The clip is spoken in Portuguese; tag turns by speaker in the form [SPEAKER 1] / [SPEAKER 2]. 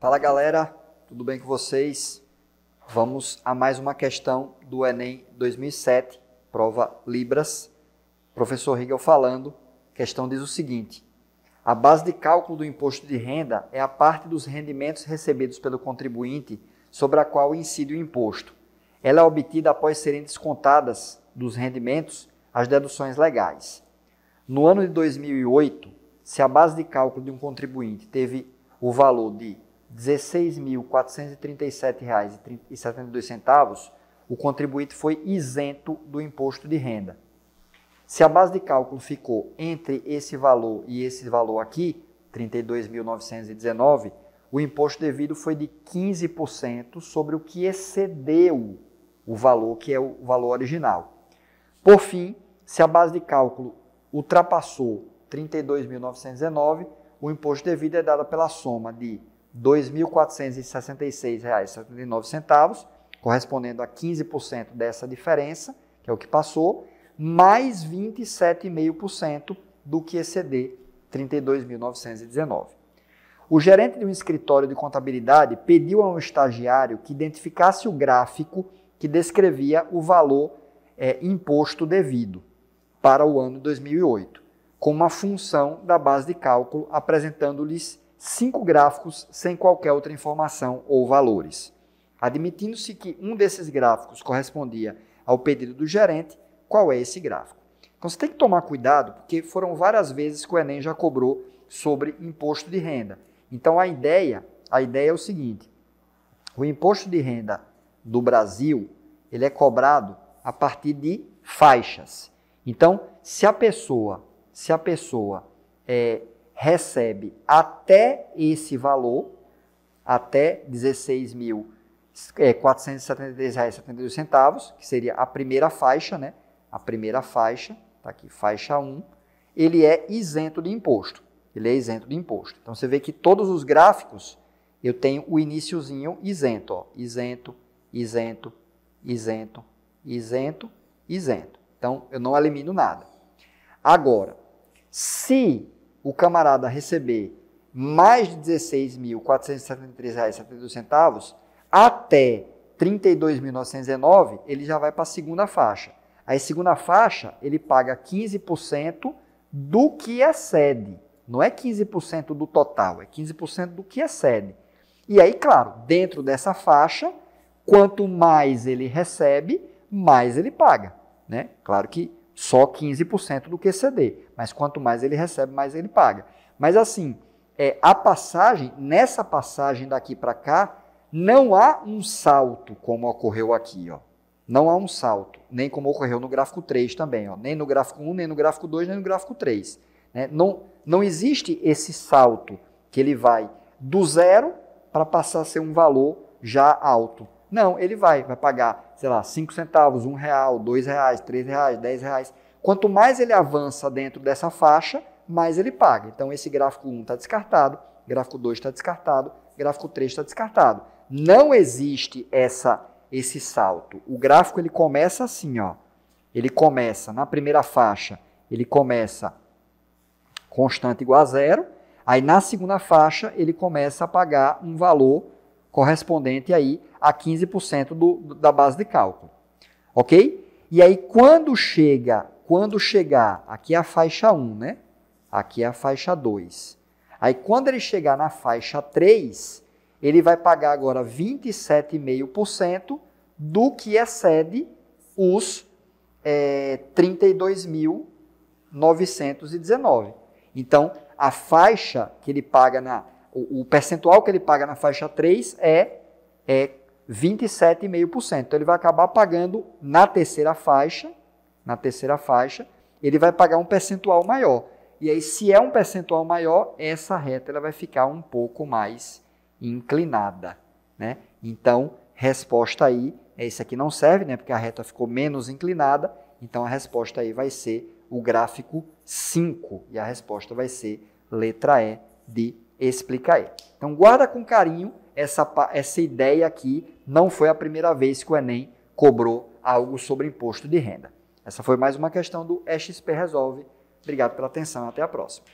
[SPEAKER 1] Fala galera, tudo bem com vocês? Vamos a mais uma questão do Enem 2007, prova Libras. Professor riegel falando. A questão diz o seguinte: A base de cálculo do imposto de renda é a parte dos rendimentos recebidos pelo contribuinte sobre a qual incide o imposto. Ela é obtida após serem descontadas dos rendimentos as deduções legais. No ano de 2008, se a base de cálculo de um contribuinte teve o valor de 16.437,72, o contribuinte foi isento do imposto de renda. Se a base de cálculo ficou entre esse valor e esse valor aqui, 32.919, o imposto devido foi de 15% sobre o que excedeu o valor que é o valor original. Por fim, se a base de cálculo ultrapassou 32.919, o imposto devido é dado pela soma de 2.466,79, correspondendo a 15% dessa diferença, que é o que passou, mais 27,5% do que exceder 32.919. O gerente de um escritório de contabilidade pediu a um estagiário que identificasse o gráfico que descrevia o valor é, imposto devido para o ano 2008, com uma função da base de cálculo apresentando-lhes cinco gráficos sem qualquer outra informação ou valores. Admitindo-se que um desses gráficos correspondia ao pedido do gerente, qual é esse gráfico? Então você tem que tomar cuidado, porque foram várias vezes que o Enem já cobrou sobre imposto de renda. Então a ideia, a ideia é o seguinte: o imposto de renda do Brasil, ele é cobrado a partir de faixas. Então, se a pessoa, se a pessoa é, recebe até esse valor, até é, R$ 16.473,72, que seria a primeira faixa, né? A primeira faixa, está aqui, faixa 1, ele é isento de imposto. Ele é isento de imposto. Então, você vê que todos os gráficos, eu tenho o iníciozinho isento, ó, isento, isento, isento, isento, isento. Então, eu não elimino nada. Agora, se o camarada receber mais de R$ 16.473,72 até 32.909, ele já vai para a segunda faixa. Aí, segunda faixa, ele paga 15% do que excede. É Não é 15% do total, é 15% do que excede. É e aí, claro, dentro dessa faixa, quanto mais ele recebe, mais ele paga. Né? Claro que só 15% do QCD. Mas quanto mais ele recebe, mais ele paga. Mas assim, é, a passagem, nessa passagem daqui para cá, não há um salto como ocorreu aqui. Ó. Não há um salto, nem como ocorreu no gráfico 3 também. Ó. Nem no gráfico 1, nem no gráfico 2, nem no gráfico 3. Né? Não, não existe esse salto que ele vai do zero para passar a ser um valor já alto. Não, ele vai, vai pagar, sei lá, 5 centavos, 1 um real, 2 reais, 3 reais, 10 reais. Quanto mais ele avança dentro dessa faixa, mais ele paga. Então, esse gráfico 1 um está descartado, gráfico 2 está descartado, gráfico 3 está descartado. Não existe essa esse salto. O gráfico ele começa assim, ó. Ele começa na primeira faixa, ele começa constante igual a zero. Aí na segunda faixa ele começa a pagar um valor correspondente aí a 15% do, da base de cálculo. OK? E aí quando chega, quando chegar, aqui é a faixa 1, né? Aqui é a faixa 2. Aí quando ele chegar na faixa 3, ele vai pagar agora 27,5% do que excede os é, 32.919. Então, a faixa que ele paga na o, percentual que ele paga na faixa 3 é, é 27,5%. Então ele vai acabar pagando na terceira faixa, na terceira faixa, ele vai pagar um percentual maior. E aí, se é um percentual maior, essa reta ela vai ficar um pouco mais inclinada. Né? Então, resposta aí, é, esse aqui não serve, né? porque a reta ficou menos inclinada, então a resposta aí vai ser o gráfico 5, e a resposta vai ser letra E de aí. Então guarda com carinho essa, essa ideia aqui, não foi a primeira vez que o Enem cobrou algo sobre imposto de renda. Essa foi mais uma questão do XP Resolve. Obrigado pela atenção, até a próxima.